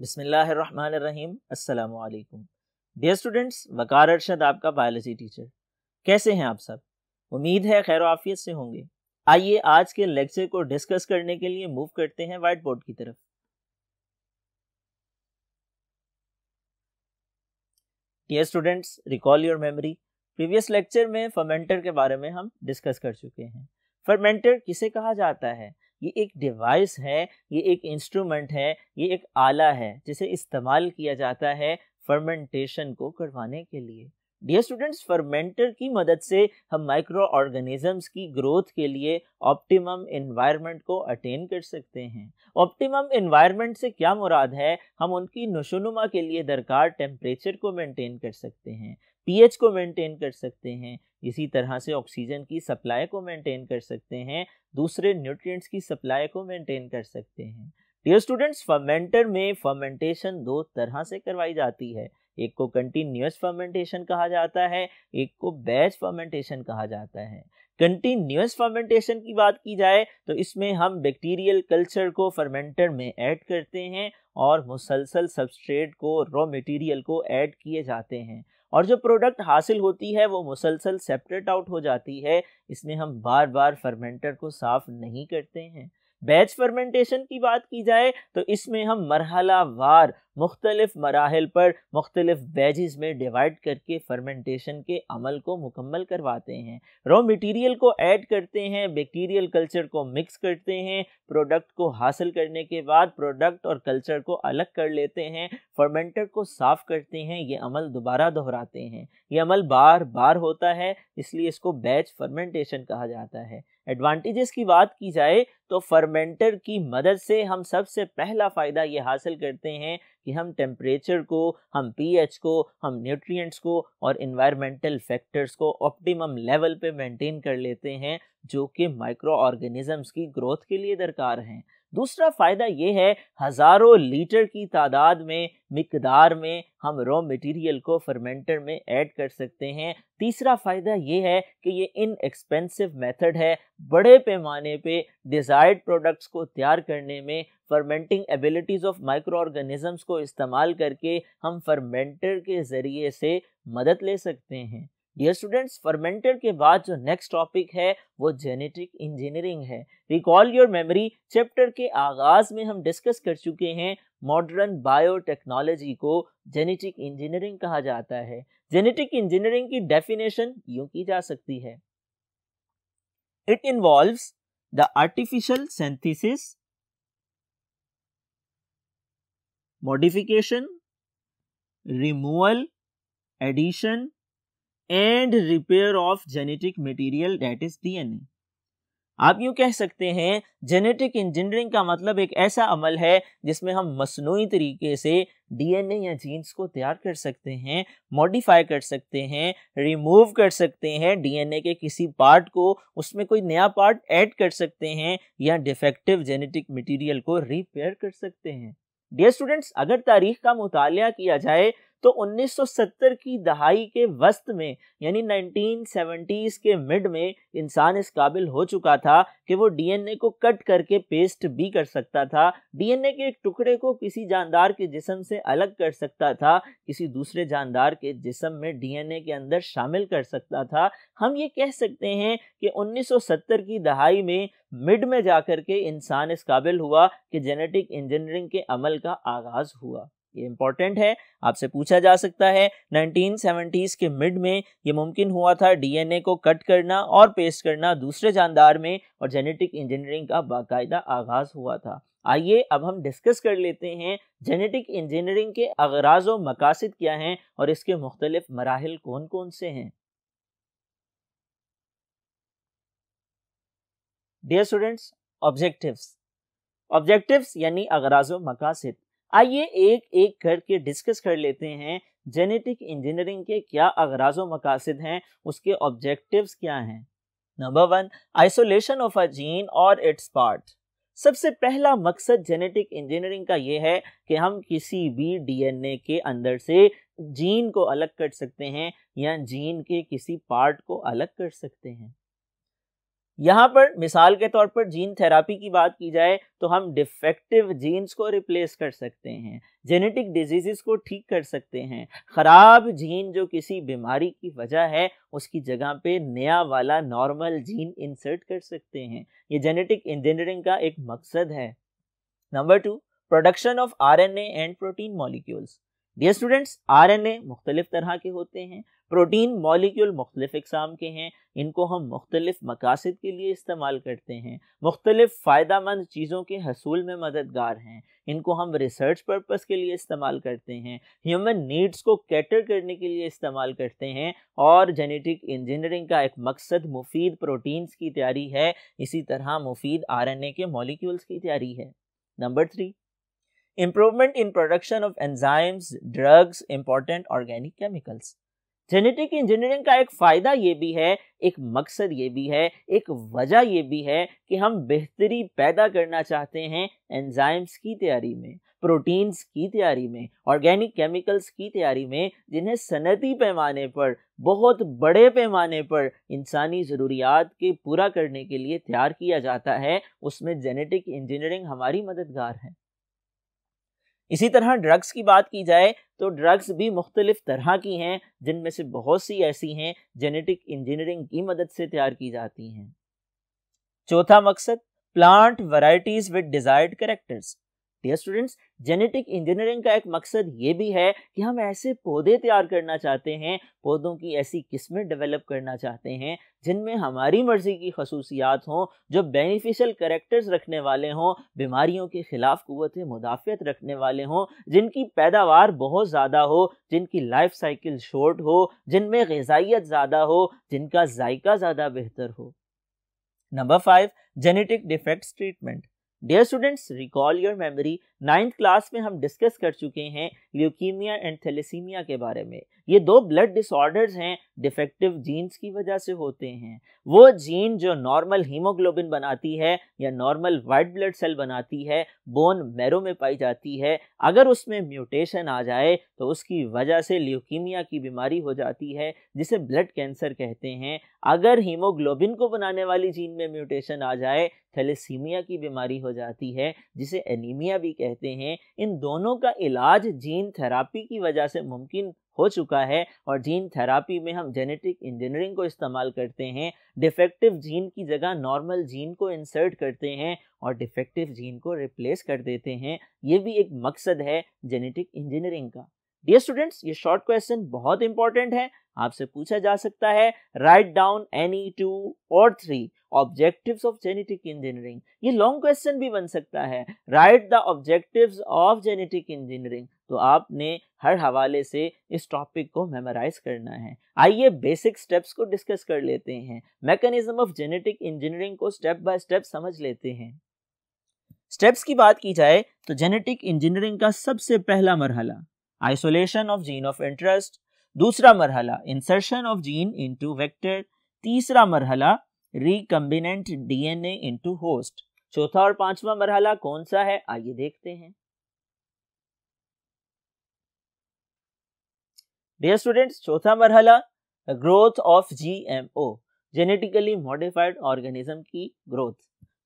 बिसमीम अल्लाम dear students वकार अरशद आपका बायोलॉजी टीचर कैसे हैं आप सब उम्मीद है खैर आफियत से होंगे आइए आज के लेक्चर को डिस्कस करने के लिए मूव करते हैं वाइट बोर्ड की तरफ dear students recall your memory previous lecture में फर्मेंटर के बारे में हम डिस्कस कर चुके हैं फर्मेंटर किसे कहा जाता है ये एक डिवाइस है ये एक इंस्ट्रूमेंट है ये एक आला है जिसे इस्तेमाल किया जाता है फर्मेंटेशन को करवाने के लिए डियर स्टूडेंट्स फर्मेंटर की मदद से हम माइक्रो ऑर्गेनिजम्स की ग्रोथ के लिए ऑप्टिमम इन्वायरमेंट को अटेन कर सकते हैं ऑप्टिमम इन्वायरमेंट से क्या मुराद है हम उनकी नशोनुमा के लिए दरकार टेम्परेचर को मेंटेन कर सकते हैं पीएच को मेंटेन कर सकते हैं इसी तरह से ऑक्सीजन की सप्लाई को मेंटेन कर सकते हैं दूसरे न्यूट्रिएंट्स की सप्लाई को मेंटेन कर सकते हैं डियर स्टूडेंट्स फर्मेंटर में फर्मेंटेशन दो तरह से करवाई जाती है एक को कंटिन्यूस फर्मेंटेशन कहा जाता है एक को बैच फर्मेंटेशन कहा जाता है कंटिन्यूस फर्मेंटेशन की बात की जाए तो इसमें हम बैक्टीरियल कल्चर को फर्मेंटर में ऐड करते हैं और मुसलसल सबस्ट्रेट को रॉ मटेरियल को ऐड किए जाते हैं और जो प्रोडक्ट हासिल होती है वो मुसलसल सेपरेट आउट हो जाती है इसमें हम बार बार फर्मेंटर को साफ़ नहीं करते हैं बैच फर्मेंटेशन की बात की जाए तो इसमें हम मरहला वार मुख्तलिफ मराहल पर मुख्तलिफ बैजेस में डिवाइड करके फर्मेंटेशन के अमल को मुकम्मल करवाते हैं रॉ मटेरियल को ऐड करते हैं बैक्टीरियल कल्चर को मिक्स करते हैं प्रोडक्ट को हासिल करने के बाद प्रोडक्ट और कल्चर को अलग कर लेते हैं फर्मेंटर को साफ़ करते हैं ये अमल दोबारा दोहराते हैं ये अमल बार बार होता है इसलिए इसको बैच फर्मेंटेशन कहा जाता है एडवांटेजेस की बात की जाए तो फर्मेंटर की मदद से हम सबसे पहला फ़ायदा ये हासिल करते हैं कि हम टेम्परेचर को हम पीएच को हम न्यूट्रिएंट्स को और इन्वायरमेंटल फैक्टर्स को ऑप्टिमम लेवल पे मेंटेन कर लेते हैं जो कि माइक्रो ऑर्गेनिजम्स की ग्रोथ के लिए दरकार हैं दूसरा फ़ायदा ये है हज़ारों लीटर की तादाद में मकदार में हम रॉ मटेरियल को फर्मेंटर में ऐड कर सकते हैं तीसरा फ़ायदा ये है कि ये इन एक्सपेंसिव मेथड है बड़े पैमाने पे डिज़ायर्ड प्रोडक्ट्स को तैयार करने में fermenting abilities of microorganisms को इस्तेमाल करके हम फर्मेंटर के ज़रिए से मदद ले सकते हैं डियर स्टूडेंट्स फर्मेंटर के बाद जो नेक्स्ट टॉपिक है वो जेनेटिक इंजीनियरिंग है रिकॉल योर मेमोरी चैप्टर के आगाज में हम डिस्कस कर चुके हैं मॉडर्न बायोटेक्नोलॉजी को जेनेटिक इंजीनियरिंग कहा जाता है जेनेटिक इंजीनियरिंग की डेफिनेशन यू की जा सकती है it involve the artificial synthesis modification removal addition and repair of genetic material that is DNA आप यूँ कह सकते हैं जेनेटिक इंजीनियरिंग का मतलब एक ऐसा अमल है जिसमें हम मसनू तरीके से डीएनए या जीन्स को तैयार कर सकते हैं मॉडिफाई कर सकते हैं रिमूव कर सकते हैं डीएनए के किसी पार्ट को उसमें कोई नया पार्ट ऐड कर सकते हैं या डिफेक्टिव जेनेटिक मटेरियल को रिपेयर कर सकते हैं डियर स्टूडेंट्स अगर तारीख का मुताल किया जाए तो 1970 की दहाई के वस्त में यानी 1970s के मिड में इंसान इस काबिल हो चुका था कि वो डीएनए को कट करके पेस्ट भी कर सकता था डीएनए के एक टुकड़े को किसी जानदार के जिसम से अलग कर सकता था किसी दूसरे जानदार के जिसम में डीएनए के अंदर शामिल कर सकता था हम ये कह सकते हैं कि 1970 की दहाई में मिड में जाकर के इंसान इस काबिल हुआ कि जेनेटिक इंजीनियरिंग के अमल का आगाज़ हुआ ये इम्पॉर्टेंट है आपसे पूछा जा सकता है 1970s के मिड में ये मुमकिन हुआ था डीएनए को कट करना और पेस्ट करना दूसरे जानदार में और जेनेटिक इंजीनियरिंग का बाकायदा आगाज हुआ था आइए अब हम डिस्कस कर लेते हैं जेनेटिक इंजीनियरिंग के अगराज व मकासद क्या हैं और इसके मुख्तलिफ मराहल कौन कौन से हैं डियर स्टूडेंट्स ऑब्जेक्टिव्स ऑब्जेक्टिव्स यानी अगराज व मकासद आइए एक एक करके डिस्कस कर लेते हैं जेनेटिक इंजीनियरिंग के क्या अगराज मकासद हैं उसके ऑब्जेक्टिव्स क्या हैं number one isolation of a gene और इट्स पार्ट सबसे पहला मकसद जेनेटिक इंजीनियरिंग का ये है कि हम किसी भी डीएनए के अंदर से जीन को अलग कर सकते हैं या जीन के किसी पार्ट को अलग कर सकते हैं यहाँ पर मिसाल के तौर पर जीन थेरापी की बात की जाए तो हम डिफेक्टिव जीन्स को रिप्लेस कर सकते हैं जेनेटिक डिजीज़ को ठीक कर सकते हैं ख़राब जीन जो किसी बीमारी की वजह है उसकी जगह पे नया वाला नॉर्मल जीन इंसर्ट कर सकते हैं ये जेनेटिक इंजीनियरिंग का एक मकसद है number two production of R N and protein molecules dear students R N A मुख्तलिफ तरह के होते हैं प्रोटीन मॉलिक्यूल मुख्तलिफ इकसाम के हैं इनको हम मुख्तलिफ मकासद के लिए इस्तेमाल करते हैं मुख्तलिफ फ़ायदा मंद चीज़ों के हसूल में मददगार हैं इनको हम रिसर्च पर्पज़ के लिए इस्तेमाल करते हैं ह्यूमन नीड्स को कैटर करने के लिए इस्तेमाल करते हैं और जेनेटिक इंजीनियरिंग का एक मकसद मुफीद प्रोटीन्स की तैयारी है इसी तरह मुफीद आर एन ए के मॉलिक्यूल्स की तैयारी है number three improvement in production of enzymes drugs important organic chemicals genetic engineering का एक फ़ायदा ये भी है एक मकसद ये भी है एक वजह ये भी है कि हम बेहतरी पैदा करना चाहते हैं एंजाइम्स की तैयारी में प्रोटीन्स की तैयारी में ऑर्गेनिक केमिकल्स की तैयारी में जिन्हें सनती पैमाने पर बहुत बड़े पैमाने पर इंसानी ज़रूरियात के पूरा करने के लिए तैयार किया जाता है उसमें जेनेटिक इंजीनियरिंग हमारी मददगार है इसी तरह ड्रग्स की बात की जाए तो ड्रग्स भी मुख्तलिफ तरह की हैं जिनमें से बहुत सी ऐसी हैं जेनेटिक इंजीनियरिंग की मदद से तैयार की जाती हैं चौथा मकसद plant varieties with desired characters dear students genetic engineering का एक मकसद ये भी है कि हम ऐसे पौधे तैयार करना चाहते हैं पौधों की ऐसी किस्में डेवलप करना चाहते हैं जिनमें हमारी मर्ज़ी की खसूसियात हों जो बेनिफिशियल करेक्टर्स रखने वाले हों बीमारियों के ख़िलाफ़ कुत मुदाफ़ियत रखने वाले हों जिनकी पैदावार बहुत ज़्यादा हो जिनकी लाइफ साइकिल शॉर्ट हो जिनमें गजाइत ज़्यादा हो जिनका जायका ज़्यादा बेहतर हो number five genetic defects treatment Dear students, recall your memory ninth class में हम डिस्कस कर चुके हैं ल्यूकीमिया एंड थैलेसीमिया के बारे में ये दो ब्लड डिसऑर्डर्स हैं डिफेक्टिव जीन्स की वजह से होते हैं वो जीन जो नॉर्मल हीमोग्लोबिन बनाती है या नॉर्मल वाइट ब्लड सेल बनाती है बोन मैरो में पाई जाती है अगर उसमें म्यूटेशन आ जाए तो उसकी वजह से ल्यूकीमिया की बीमारी हो जाती है जिसे ब्लड कैंसर कहते हैं अगर हीमोग्लोबिन को बनाने वाली जीन में म्यूटेशन आ जाए थैलेसीमिया की बीमारी हो जाती है जिसे एनीमिया भी कह कहते हैं इन दोनों का इलाज जीन थेरापी की वजह से मुमकिन हो चुका है और जीन थेरापी में हम जेनेटिक इंजीनियरिंग को इस्तेमाल करते हैं डिफेक्टिव जीन की जगह नॉर्मल जीन को इंसर्ट करते हैं और डिफेक्टिव जीन को रिप्लेस कर देते हैं ये भी एक मकसद है जेनेटिक इंजीनियरिंग का डियर स्टूडेंट्स ये शॉर्ट क्वेश्चन बहुत इंपॉर्टेंट है आपसे पूछा जा सकता है राइट डाउन एनी टू और three objective of genetic engineering ये लॉन्ग क्वेश्चन भी बन सकता है write the objective of genetic engineering तो आपने हर हवाले से इस टॉपिक को मेमोराइज करना है आइए बेसिक स्टेप्स को डिस्कस कर लेते हैं मैकेनिज्म ऑफ जेनेटिक इंजीनियरिंग को स्टेप बाय स्टेप समझ लेते हैं स्टेप्स की बात की जाए तो जेनेटिक इंजीनियरिंग का सबसे पहला मरहला isolation of gene of interest दूसरा मरहला insertion of gene into vector तीसरा मरहला रिकम्बिनेंट डीएनए इंटू होस्ट चौथा और पांचवा मरहला कौन सा है आइए देखते हैं डियर स्टूडेंट्स चौथा मरहला growth of G M O genetically modified organism की ग्रोथ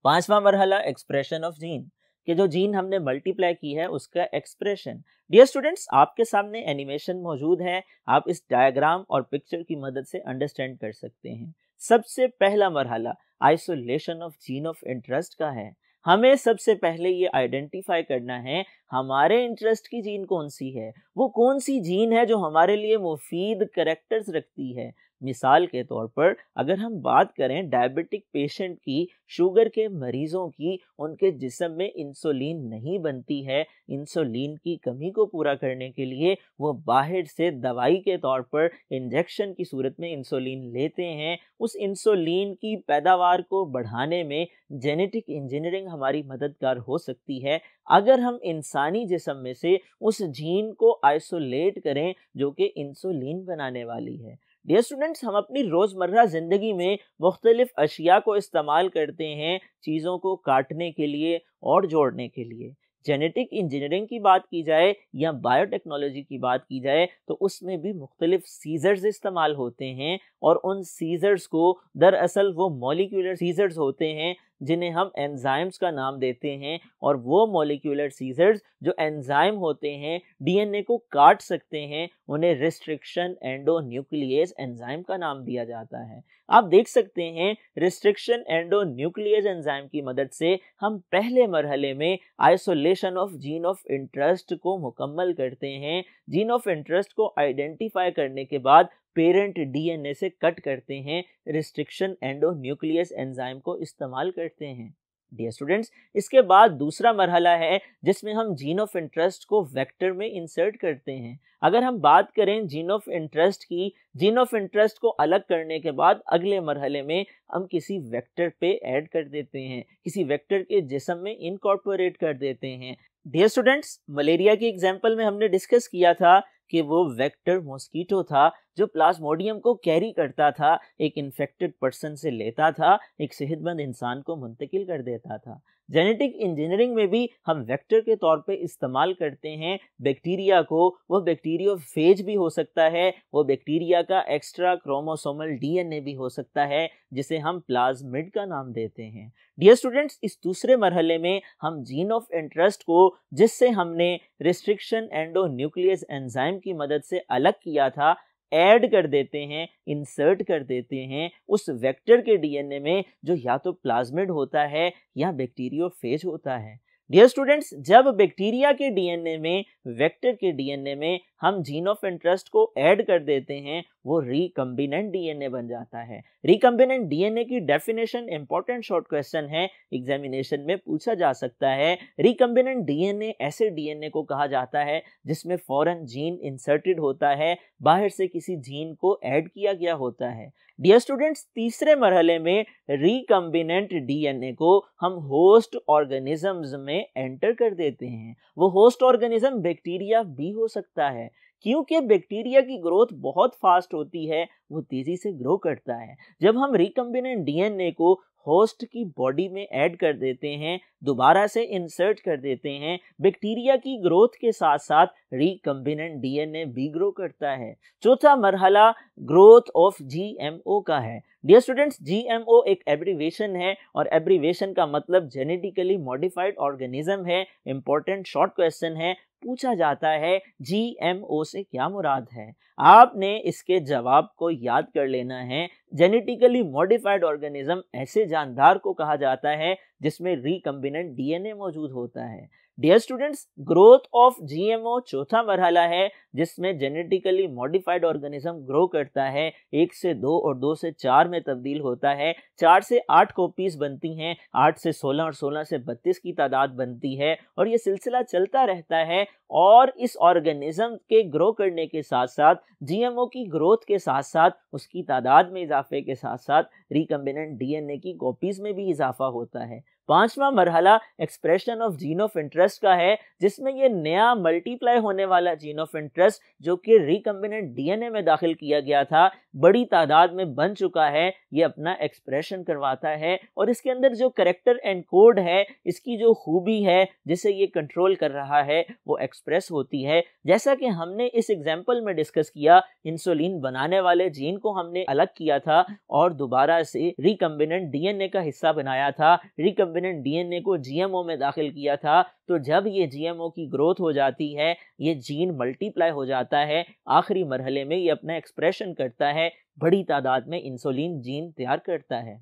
पांचवा मरहला एक्सप्रेशन ऑफ जीन कि जो जीन हमने मल्टीप्लाई की है उसका एक्सप्रेशन डियर स्टूडेंट्स आपके सामने एनिमेशन मौजूद है आप इस डायग्राम और पिक्चर की मदद से अंडरस्टैंड कर सकते हैं सबसे पहला मरहला isolation of gene of interest का है हमें सबसे पहले ये आइडेंटिफाई करना है हमारे इंटरेस्ट की जीन कौन सी है वो कौन सी जीन है जो हमारे लिए मुफीद करेक्टर्स रखती है मिसाल के तौर पर अगर हम बात करें डायबिटिक पेशेंट की शुगर के मरीज़ों की उनके जिसम में इंसुलिन नहीं बनती है इंसुलिन की कमी को पूरा करने के लिए वो बाहर से दवाई के तौर पर इंजेक्शन की सूरत में इंसुलिन लेते हैं उस इंसुलिन की पैदावार को बढ़ाने में जेनेटिक इंजीनियरिंग हमारी मददगार हो सकती है अगर हम इंसानी जिसम में से उस जीन को आइसोलेट करें जो कि इंसुलिन बनाने वाली है डियर स्टूडेंट्स हम अपनी रोज़मर्रा ज़िंदगी में मुख्तलिफ अशिया को इस्तेमाल करते हैं चीज़ों को काटने के लिए और जोड़ने के लिए जेनेटिक इंजीनियरिंग की बात की जाए या बायोटेक्नोलॉजी की बात की जाए तो उसमें भी मुख्तलिफ सीजर्स इस्तेमाल होते हैं और उन सीजर्स को दरअसल वो मॉलिक्यूलर सीजर्स होते हैं जिन्हें हम एंजाइम्स का नाम देते हैं और वो मोलिकुलर सीजर्स जो एंजाइम होते हैं डीएनए को काट सकते हैं उन्हें रिस्ट्रिक्शन एंडो न्यूक्लियस एंजाइम का नाम दिया जाता है आप देख सकते हैं रिस्ट्रिक्शन एंडो न्यूक्लियस एंजाइम की मदद से हम पहले मरहले में isolation of gene of interest को मुकम्मल करते हैं जीन ऑफ इंटरेस्ट को आइडेंटिफाई करने के बाद पेरेंट डीएनए से कट करते हैं रिस्ट्रिक्शन एंडो न्यूक्लियस एंजाइम को इस्तेमाल करते हैं डियर स्टूडेंट्स इसके बाद दूसरा मरहला है जिसमें हम जीन ऑफ इंटरेस्ट को वेक्टर में इंसर्ट करते हैं अगर हम बात करें जीन ऑफ इंटरेस्ट की जीन ऑफ इंटरेस्ट को अलग करने के बाद अगले मरहले में हम किसी वेक्टर पे ऐड कर देते हैं किसी वेक्टर के जिसम में इनकॉर्पोरेट कर देते हैं डियर स्टूडेंट्स मलेरिया की एग्जाम्पल में हमने डिस्कस किया था कि वो वेक्टर मॉस्किटो था जो प्लाज्मोडियम को कैरी करता था एक इन्फेक्टेड पर्सन से लेता था एक सेहतमंद इंसान को मुंतकिल कर देता था जेनेटिक इंजीनियरिंग में भी हम वेक्टर के तौर पे इस्तेमाल करते हैं बैक्टीरिया को वह फेज भी हो सकता है वो बैक्टीरिया का एक्स्ट्रा क्रोमोसोमल डीएनए भी हो सकता है जिसे हम प्लाज्मिड का नाम देते हैं डियर स्टूडेंट्स इस दूसरे मरहले में हम जीन ऑफ इंटरेस्ट को जिससे हमने रिस्ट्रिक्शन एंडो न्यूक्लियस एनजाइम की मदद से अलग किया था ऐड कर देते हैं इंसर्ट कर देते हैं उस वेक्टर के डीएनए में जो या तो प्लाज्मिड होता है या बैक्टीरियोफेज होता है डियर स्टूडेंट्स जब बैक्टीरिया के डीएनए में वेक्टर के डीएनए में हम जीन ऑफ इंटरेस्ट को ऐड कर देते हैं वो रिकम्बिनेंट डीएनए बन जाता है रिकम्बिनेंट डीएनए की डेफिनेशन इंपॉर्टेंट शॉर्ट क्वेश्चन है एग्जामिनेशन में पूछा जा सकता है रिकम्बिनेंट डीएनए ऐसे डीएनए को कहा जाता है जिसमें फॉरन जीन इंसर्टेड होता है बाहर से किसी जीन को ऐड किया गया होता है डियर स्टूडेंट्स तीसरे मरहले में रिकम्बिनेंट डीएनए को हम होस्ट ऑर्गेनिजम्स में एंटर कर देते हैं वो होस्ट ऑर्गेनिज्म बैक्टीरिया भी हो सकता है क्योंकि बैक्टीरिया की ग्रोथ बहुत फास्ट होती है वो तेज़ी से ग्रो करता है जब हम रिकम्बिनेंट डीएनए को होस्ट की बॉडी में ऐड कर देते हैं दोबारा से इंसर्ट कर देते हैं बैक्टीरिया की ग्रोथ के साथ साथ रिकम्बिनेंट डीएनए भी ग्रो करता है चौथा मरहला ग्रोथ ऑफ जीएमओ का है डियर स्टूडेंट्स जीएमओ एक एब्रीवेशन है और एब्रीवेशन का मतलब जेनेटिकली मॉडिफाइड ऑर्गेनिज्म है इंपॉर्टेंट शॉर्ट क्वेश्चन है पूछा जाता है जी एम ओ से क्या मुराद है आपने इसके जवाब को याद कर लेना है जेनेटिकली मॉडिफाइड ऑर्गेनिज्म ऐसे जानदार को कहा जाता है जिसमें रिकम्बिनेंट डीएनए मौजूद होता है dear students growth of GMO चौथा मरहला है जिसमें जेनेटिकली मॉडिफाइड ऑर्गेनिज्म ग्रो करता है एक से दो और दो से चार में तब्दील होता है चार से आठ कॉपीज बनती हैं आठ से सोलह और सोलह से बत्तीस की तादाद बनती है और ये सिलसिला चलता रहता है और इस ऑर्गेनिज्म के ग्रो करने के साथ साथ जीएमओ की ग्रोथ के साथ साथ उसकी तादाद में इजाफे के साथ साथ रिकम्बिनेंट डीएनए की कॉपीज में भी इजाफा होता है पांचवा मरहला expression of gene of interest का है जिसमें ये नया मल्टीप्लाई होने वाला जीन ऑफ इंटरेस्ट जो कि रिकम्बिनेंट डीएनए में दाखिल किया गया था बड़ी तादाद में बन चुका है ये अपना एक्सप्रेशन करवाता है और इसके अंदर जो करेक्टर एंड कोड है इसकी जो खूबी है जिसे ये कंट्रोल कर रहा है वो एक्सप्रेस होती है जैसा कि हमने इस एग्जाम्पल में डिस्कस किया इंसुलिन बनाने वाले जीन को हमने अलग किया था और दोबारा तरह से रिकम्बिनेंट डीएनए का हिस्सा बनाया था रिकम्बिनेंट डीएनए को जीएमओ में दाखिल किया था तो जब ये जीएमओ की ग्रोथ हो जाती है ये जीन मल्टीप्लाई हो जाता है आखिरी मरहले में ये अपना एक्सप्रेशन करता है बड़ी तादाद में इंसुलिन जीन तैयार करता है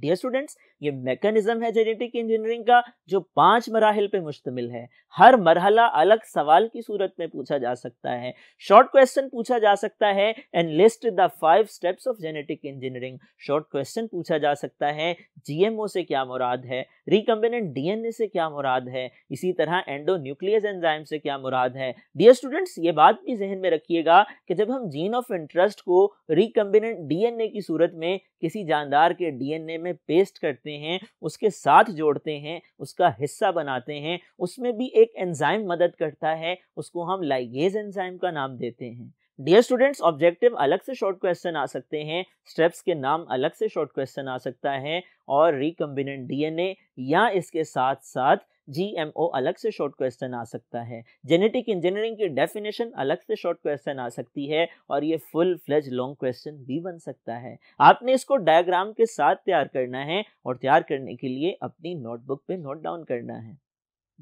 डियर स्टूडेंट्स ये मैकेनिज्म है जेनेटिक इंजीनियरिंग का जो पांच मराहल पे मुश्तमिल है हर मरहला अलग सवाल की सूरत में पूछा जा सकता है शॉर्ट क्वेश्चन पूछा जा सकता है and list the five steps of genetic engineering short question पूछा जा सकता है जीएमओ से क्या मुराद है रिकम्बिनेंट डीएनए से क्या मुराद है इसी तरह एंडो न्यूक्लियस एंजाइम से क्या मुराद है डियर स्टूडेंट्स ये बात भी जहन में रखिएगा कि जब हम जीन ऑफ इंटरेस्ट को रिकम्बिनेंट डीएनए की सूरत में किसी जानदार के डीएनए में पेस्ट करते हैं उसके साथ जोड़ते हैं उसका हिस्सा बनाते हैं उसमें भी एक एंजाइम मदद करता है उसको हम लाइगेज एंजाइम का नाम देते हैं डियर स्टूडेंट्स ऑब्जेक्टिव अलग से शॉर्ट क्वेश्चन आ सकते हैं स्टेप्स के नाम अलग से शॉर्ट क्वेश्चन आ सकता है और रिकम्बिनेंट डीएनए या इसके साथ साथ जीएमओ अलग से शॉर्ट क्वेश्चन आ सकता है जेनेटिक इंजीनियरिंग की डेफिनेशन अलग से शॉर्ट क्वेश्चन आ सकती है और ये फुल फ्लेज लॉन्ग क्वेश्चन भी बन सकता है आपने इसको डायग्राम के साथ तैयार करना है और तैयार करने के लिए अपनी नोटबुक पे नोट डाउन करना है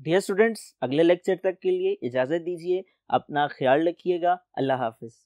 डियर स्टूडेंट्स अगले लेक्चर तक के लिए इजाज़त दीजिए अपना ख्याल रखिएगा अल्लाह हाफिज़